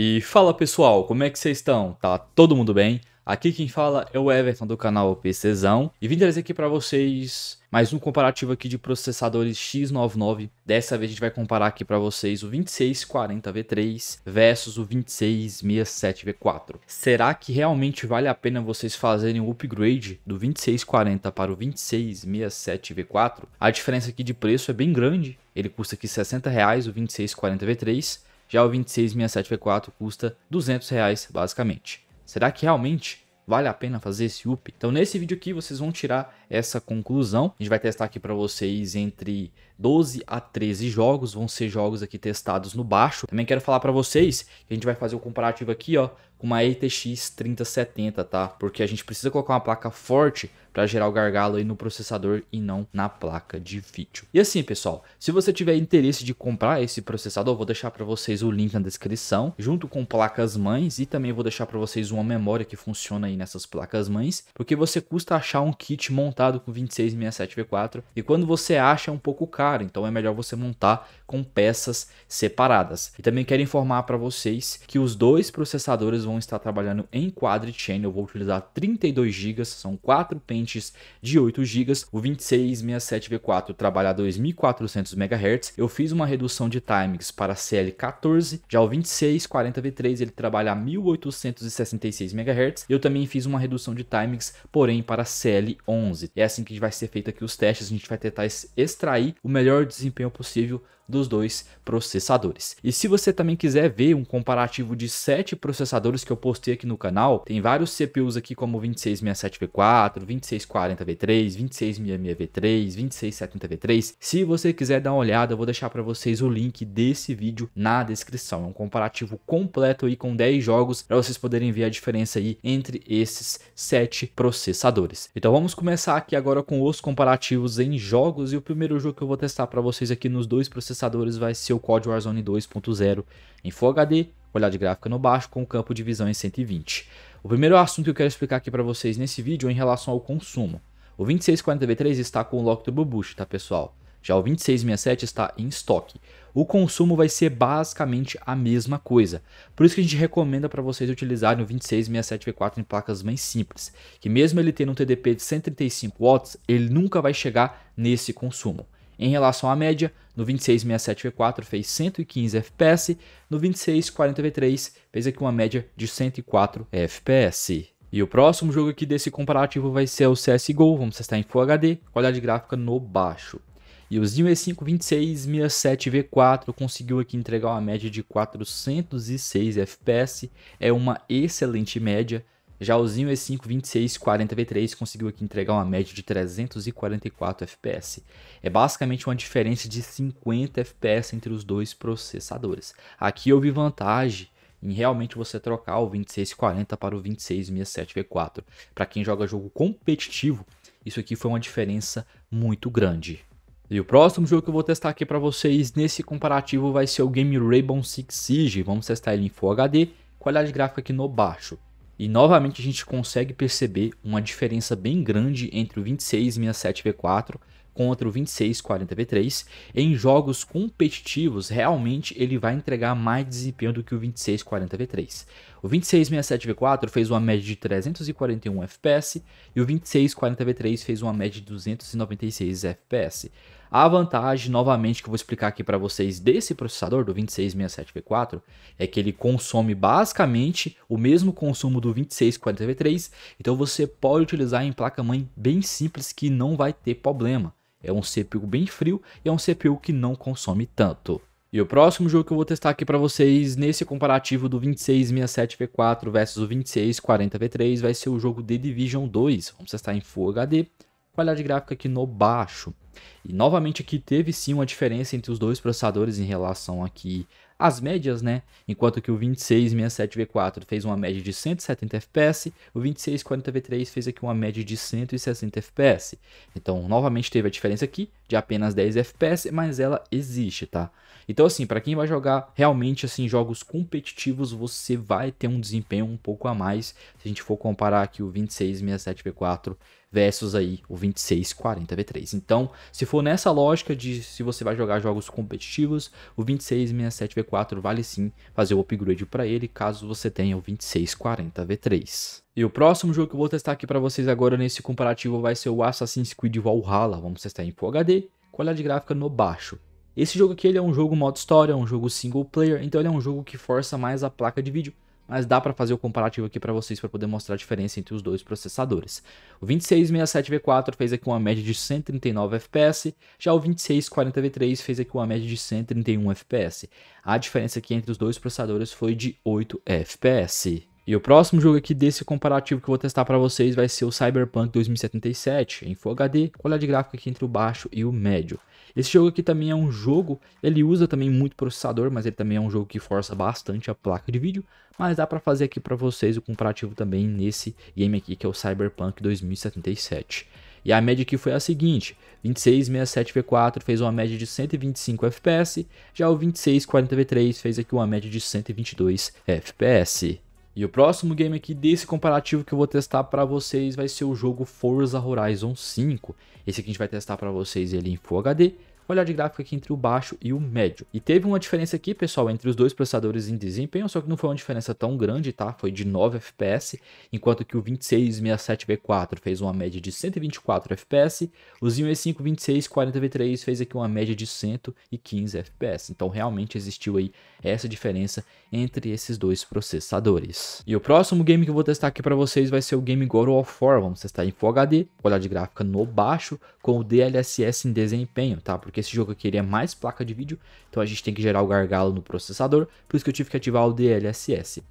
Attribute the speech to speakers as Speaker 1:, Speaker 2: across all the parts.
Speaker 1: E fala pessoal, como é que vocês estão? Tá todo mundo bem? Aqui quem fala é o Everton do canal PCzão e vim trazer aqui para vocês mais um comparativo aqui de processadores X99. Dessa vez a gente vai comparar aqui para vocês o 2640V3 versus o 2667V4. Será que realmente vale a pena vocês fazerem o upgrade do 2640 para o 2667V4? A diferença aqui de preço é bem grande. Ele custa aqui R$ o 2640V3 já o 2667V4 custa 200 reais basicamente. Será que realmente vale a pena fazer esse up? Então nesse vídeo aqui vocês vão tirar essa conclusão. A gente vai testar aqui para vocês entre 12 a 13 jogos, vão ser jogos aqui testados no baixo. Também quero falar para vocês que a gente vai fazer o um comparativo aqui, ó, com uma ETX 3070, tá? Porque a gente precisa colocar uma placa forte para gerar o gargalo aí no processador e não na placa de vídeo. E assim, pessoal, se você tiver interesse de comprar esse processador, vou deixar para vocês o link na descrição, junto com placas mães e também vou deixar para vocês uma memória que funciona aí nessas placas mães, porque você custa achar um kit montado com 2667 V4 e quando você acha é um pouco caro caro, então é melhor você montar com peças separadas. E também quero informar para vocês que os dois processadores vão estar trabalhando em quad-chain, eu vou utilizar 32 GB, são quatro pentes de 8 GB, o 2667V4 trabalha a 2400 MHz, eu fiz uma redução de timings para CL14, já o 2640V3 ele trabalha a 1866 MHz, eu também fiz uma redução de timings, porém para CL11. É assim que vai ser feito aqui os testes, a gente vai tentar extrair o melhor desempenho possível dos dois processadores. E se você também quiser ver um comparativo de sete processadores que eu postei aqui no canal, tem vários CPUs aqui como 2667V4, 2640V3, 2666V3, 2670V3. Se você quiser dar uma olhada, eu vou deixar para vocês o link desse vídeo na descrição. É um comparativo completo aí com 10 jogos para vocês poderem ver a diferença aí entre esses sete processadores. Então vamos começar aqui agora com os comparativos em jogos e o primeiro jogo que eu vou testar para vocês aqui nos dois processadores processadores vai ser o COD Warzone 2.0 em Full HD, qualidade gráfica no baixo, com campo de visão em 120. O primeiro assunto que eu quero explicar aqui para vocês nesse vídeo é em relação ao consumo. O 2640V3 está com o Lock Turbo Boost, tá pessoal? Já o 2667 está em estoque. O consumo vai ser basicamente a mesma coisa. Por isso que a gente recomenda para vocês utilizarem o 2667V4 em placas mais simples, que mesmo ele tendo um TDP de 135 watts, ele nunca vai chegar nesse consumo. Em relação à média, no 2667V4 fez 115 FPS, no 2640V3 fez aqui uma média de 104 FPS. E o próximo jogo aqui desse comparativo vai ser o CSGO, vamos testar em Full HD, qualidade gráfica no baixo. E o Zinho E5 2667V4 conseguiu aqui entregar uma média de 406 FPS, é uma excelente média, já o Zinho E5 2640 V3 conseguiu aqui entregar uma média de 344 FPS. É basicamente uma diferença de 50 FPS entre os dois processadores. Aqui eu vi vantagem em realmente você trocar o 2640 para o 2667 V4. Para quem joga jogo competitivo, isso aqui foi uma diferença muito grande. E o próximo jogo que eu vou testar aqui para vocês nesse comparativo vai ser o game Rainbow Six Siege. Vamos testar ele em Full HD, qualidade gráfica aqui no baixo. E novamente a gente consegue perceber uma diferença bem grande entre o 2667V4 contra o 2640V3. Em jogos competitivos, realmente ele vai entregar mais desempenho do que o 2640V3. O 2667V4 fez uma média de 341 FPS e o 2640V3 fez uma média de 296 FPS. A vantagem, novamente, que eu vou explicar aqui para vocês desse processador, do 2667V4, é que ele consome basicamente o mesmo consumo do 2640V3, então você pode utilizar em placa-mãe bem simples que não vai ter problema. É um CPU bem frio e é um CPU que não consome tanto. E o próximo jogo que eu vou testar aqui para vocês nesse comparativo do 2667V4 versus o 2640V3 vai ser o jogo The Division 2. Vamos testar em Full HD, qualidade gráfica aqui no baixo. E novamente aqui teve sim uma diferença entre os dois processadores em relação aqui às médias, né? Enquanto que o 2667V4 fez uma média de 170 FPS, o 2640V3 fez aqui uma média de 160 FPS. Então, novamente teve a diferença aqui, de apenas 10 FPS, mas ela existe, tá? Então assim, para quem vai jogar realmente assim jogos competitivos, você vai ter um desempenho um pouco a mais se a gente for comparar aqui o 2667V4 versus aí o 2640V3. Então, se for nessa lógica de se você vai jogar jogos competitivos, o 2667V4 vale sim fazer o upgrade para ele, caso você tenha o 2640V3. E o próximo jogo que eu vou testar aqui para vocês agora nesse comparativo vai ser o Assassin's Creed Valhalla. Vamos testar em Full HD, qualidade gráfica no baixo. Esse jogo aqui ele é um jogo modo história, é um jogo single player, então ele é um jogo que força mais a placa de vídeo, mas dá para fazer o comparativo aqui para vocês para poder mostrar a diferença entre os dois processadores. O 2667V4 fez aqui uma média de 139 FPS, já o 2640V3 fez aqui uma média de 131 FPS. A diferença aqui entre os dois processadores foi de 8 FPS. E o próximo jogo aqui desse comparativo que eu vou testar para vocês vai ser o Cyberpunk 2077 em Full HD, qualidade gráfica aqui entre o baixo e o médio. Esse jogo aqui também é um jogo, ele usa também muito processador, mas ele também é um jogo que força bastante a placa de vídeo, mas dá para fazer aqui para vocês o comparativo também nesse game aqui que é o Cyberpunk 2077. E a média aqui foi a seguinte: 2667V4 fez uma média de 125 FPS, já o 2640V3 fez aqui uma média de 122 FPS. E o próximo game aqui desse comparativo que eu vou testar para vocês vai ser o jogo Forza Horizon 5. Esse aqui a gente vai testar para vocês ele em Full HD olhar de gráfico aqui entre o baixo e o médio. E teve uma diferença aqui, pessoal, entre os dois processadores em desempenho, só que não foi uma diferença tão grande, tá? Foi de 9 FPS, enquanto que o 2667V4 fez uma média de 124 FPS, o Zinho E5 2640V3 fez aqui uma média de 115 FPS. Então realmente existiu aí essa diferença entre esses dois processadores. E o próximo game que eu vou testar aqui para vocês vai ser o game God of War. Vamos testar em Full HD, olhar de gráfica no baixo, com o DLSS em desempenho, tá? Porque porque esse jogo aqui ele é mais placa de vídeo, então a gente tem que gerar o gargalo no processador, por isso que eu tive que ativar o DLSS.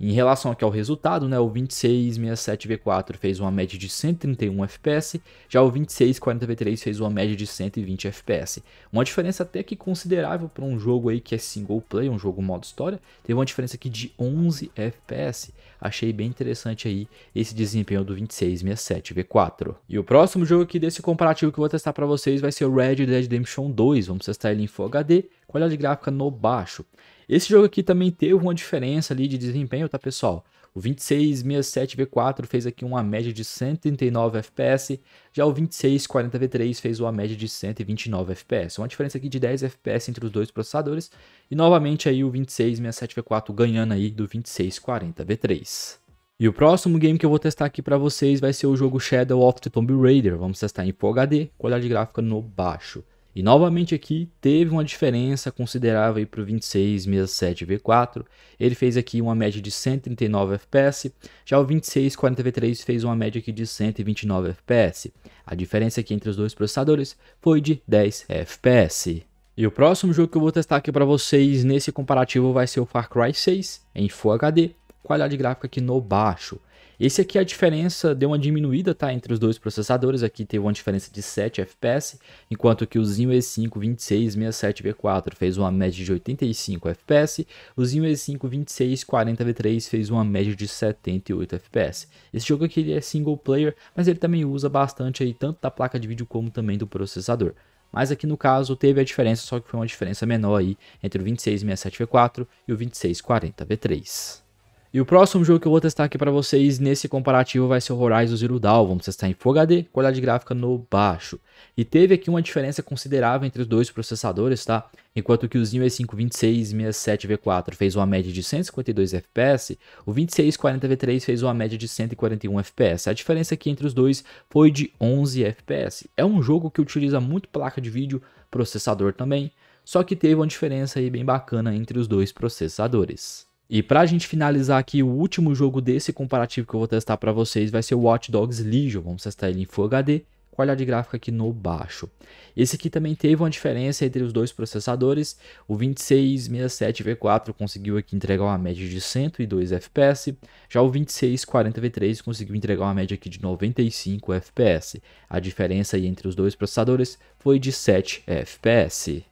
Speaker 1: Em relação aqui ao resultado, né, o 2667V4 fez uma média de 131 FPS, já o 2640V3 fez uma média de 120 FPS. Uma diferença até que considerável para um jogo aí que é single player, um jogo modo história, teve uma diferença aqui de 11 FPS achei bem interessante aí esse desempenho do 2667V4. E o próximo jogo aqui desse comparativo que eu vou testar para vocês vai ser o Red Dead Redemption 2, vamos testar ele em Full HD, qualidade gráfica no baixo. Esse jogo aqui também teve uma diferença ali de desempenho, tá pessoal? O 2667V4 fez aqui uma média de 139 FPS, já o 2640V3 fez uma média de 129 FPS. Uma diferença aqui de 10 FPS entre os dois processadores e novamente aí o 2667V4 ganhando aí do 2640V3. E o próximo game que eu vou testar aqui para vocês vai ser o jogo Shadow of the Tomb Raider. Vamos testar em Full HD, qualidade gráfica no baixo. E novamente aqui teve uma diferença considerável para o 2667 V4. Ele fez aqui uma média de 139 FPS, já o 2640 V3 fez uma média aqui de 129 FPS. A diferença aqui entre os dois processadores foi de 10 FPS. E o próximo jogo que eu vou testar aqui para vocês nesse comparativo vai ser o Far Cry 6 em Full HD, qualidade gráfica aqui no baixo. Esse aqui a diferença deu uma diminuída tá, entre os dois processadores, aqui teve uma diferença de 7 FPS, enquanto que o Zinho E5 2667V4 fez uma média de 85 FPS, o Zinho E5 2640V3 fez uma média de 78 FPS. Esse jogo aqui ele é single player, mas ele também usa bastante aí, tanto da placa de vídeo como também do processador. Mas aqui no caso teve a diferença, só que foi uma diferença menor aí entre o 2667V4 e o 2640V3. E o próximo jogo que eu vou testar aqui para vocês nesse comparativo vai ser o Horizon Zero Dawn. Vamos testar em Full HD, qualidade gráfica no baixo. E teve aqui uma diferença considerável entre os dois processadores, tá? Enquanto que o Zinho e 5 2667 2667V4 fez uma média de 152 FPS, o 2640V3 fez uma média de 141 FPS. A diferença aqui entre os dois foi de 11 FPS. É um jogo que utiliza muito placa de vídeo, processador também, só que teve uma diferença aí bem bacana entre os dois processadores. E a gente finalizar aqui, o último jogo desse comparativo que eu vou testar para vocês vai ser o Watch Dogs Legion. Vamos testar ele em Full HD, qualidade gráfica aqui no baixo. Esse aqui também teve uma diferença entre os dois processadores. O 2667V4 conseguiu aqui entregar uma média de 102 FPS, já o 2640V3 conseguiu entregar uma média aqui de 95 FPS. A diferença entre os dois processadores foi de 7 FPS.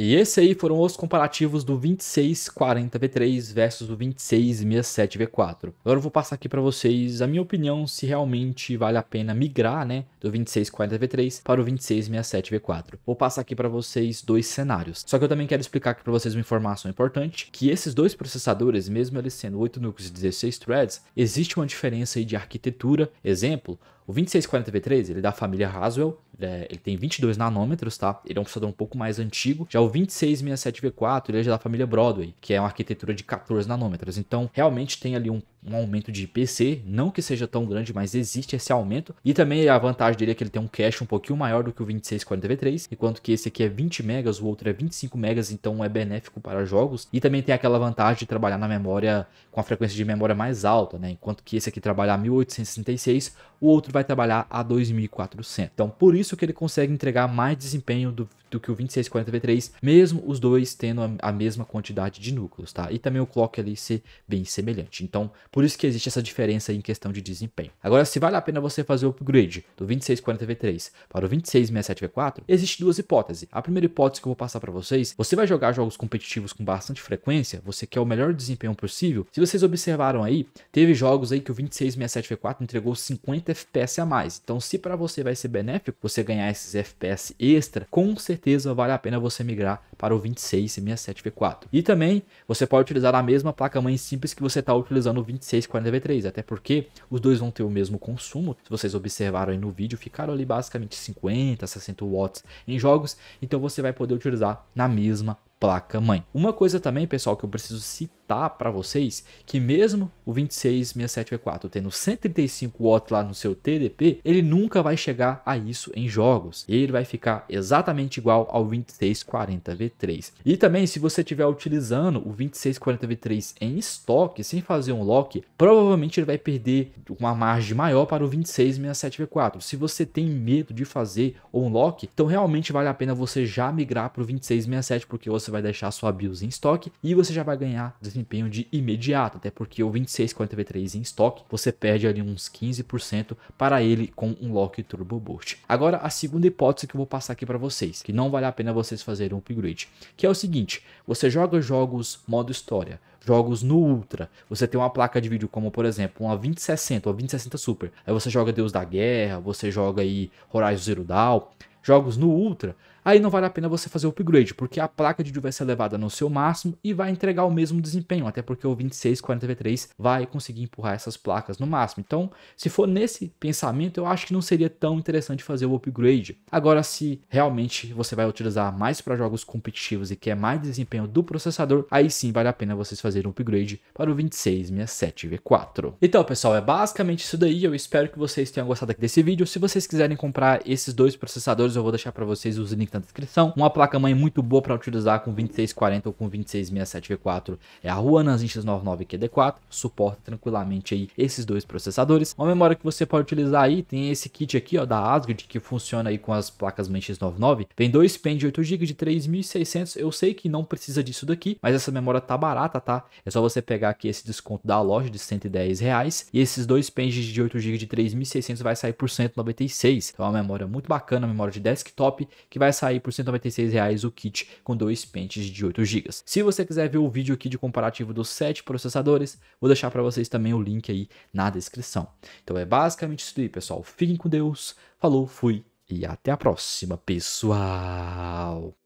Speaker 1: E esse aí foram os comparativos do 2640V3 versus o 2667V4. Agora eu vou passar aqui para vocês a minha opinião se realmente vale a pena migrar, né, do 2640V3 para o 2667V4. Vou passar aqui para vocês dois cenários. Só que eu também quero explicar aqui para vocês uma informação importante, que esses dois processadores, mesmo eles sendo 8 núcleos e 16 threads, existe uma diferença aí de arquitetura. Exemplo, o 2640V3, ele é da família Haswell, ele, é, ele, tem 22 nanômetros, tá? Ele é um processador um pouco mais antigo. Já o 2667V4, ele é da família Broadway, que é uma arquitetura de 14 nanômetros. Então, realmente tem ali um, um aumento de IPC, não que seja tão grande, mas existe esse aumento. E também a vantagem dele é que ele tem um cache um pouquinho maior do que o 2640V3, enquanto que esse aqui é 20 megas, o outro é 25 megas, então é benéfico para jogos. E também tem aquela vantagem de trabalhar na memória com a frequência de memória mais alta, né? Enquanto que esse aqui trabalha 1866, o outro vai vai trabalhar a 2400. Então, por isso que ele consegue entregar mais desempenho do, do que o 2640V3, mesmo os dois tendo a, a, mesma quantidade de núcleos, tá? E também o clock ali ser bem semelhante. Então, por isso que existe essa diferença em questão de desempenho. Agora, se vale a pena você fazer o upgrade do 2640V3 para o 2667V4, existe duas hipóteses. A primeira hipótese que eu vou passar para vocês, você vai jogar jogos competitivos com bastante frequência, você quer o melhor desempenho possível. Se vocês observaram aí, teve jogos aí que o 2667V4 entregou 50 FPS FPS a mais. Então, se para você vai ser benéfico você ganhar esses FPS extra, com certeza vale a pena você migrar para o 2667V4. E também você pode utilizar a mesma placa-mãe simples que você está utilizando o 2640V3, até porque os dois vão ter o mesmo consumo. Se vocês observaram aí no vídeo, ficaram ali basicamente 50, 60 watts em jogos, então você vai poder utilizar na mesma placa-mãe. Uma coisa também, pessoal, que eu preciso citar citar para vocês que mesmo o 2667V4 tendo 135 watts lá no seu TDP, ele nunca vai chegar a isso em jogos. Ele vai ficar exatamente igual ao 2640V3. E também se você estiver utilizando o 2640V3 em estoque, sem fazer um lock, provavelmente ele vai perder uma margem maior para o 2667V4. Se você tem medo de fazer um lock, então realmente vale a pena você já migrar para o 2667 porque você vai deixar sua BIOS em estoque e você já vai ganhar desempenho de imediato, até porque o 2640V3 em estoque você perde ali uns 15% para ele com um lock turbo boost. Agora a segunda hipótese que eu vou passar aqui para vocês, que não vale a pena vocês fazerem um upgrade, que é o seguinte, você joga jogos modo história, jogos no Ultra. Você tem uma placa de vídeo como, por exemplo, uma 2060 ou 2060 Super. Aí você joga Deus da Guerra, você joga aí Horizon Zero Dawn. Jogos no Ultra, aí não vale a pena você fazer o upgrade, porque a placa de vídeo vai ser levada no seu máximo e vai entregar o mesmo desempenho, até porque o 2640 V3 vai conseguir empurrar essas placas no máximo. Então, se for nesse pensamento, eu acho que não seria tão interessante fazer o upgrade. Agora, se realmente você vai utilizar mais para jogos competitivos e quer mais desempenho do processador, aí sim vale a pena vocês fazerem um upgrade para o 2667 V4. Então, pessoal, é basicamente isso daí. Eu espero que vocês tenham gostado desse vídeo. Se vocês quiserem comprar esses dois processadores, eu vou deixar para vocês os links na descrição. Uma placa-mãe muito boa para utilizar com 2640 ou com 2667V4 é a Ruanan X99QD4, suporta tranquilamente aí esses dois processadores. Uma memória que você pode utilizar aí tem esse kit aqui ó, da Asgard que funciona aí com as placas-mãe X99, vem dois pen de 8GB de 3600, eu sei que não precisa disso daqui, mas essa memória tá barata, tá? É só você pegar aqui esse desconto da loja de 110 reais e esses dois pens de 8GB de 3600 vai sair por 196. Então é uma memória muito bacana, uma memória de desktop que vai sair por R$ reais o kit com dois pentes de 8 GB. Se você quiser ver o vídeo aqui de comparativo dos 7 processadores, vou deixar para vocês também o link aí na descrição. Então é basicamente isso aí, pessoal. Fiquem com Deus. Falou, fui e até a próxima, pessoal.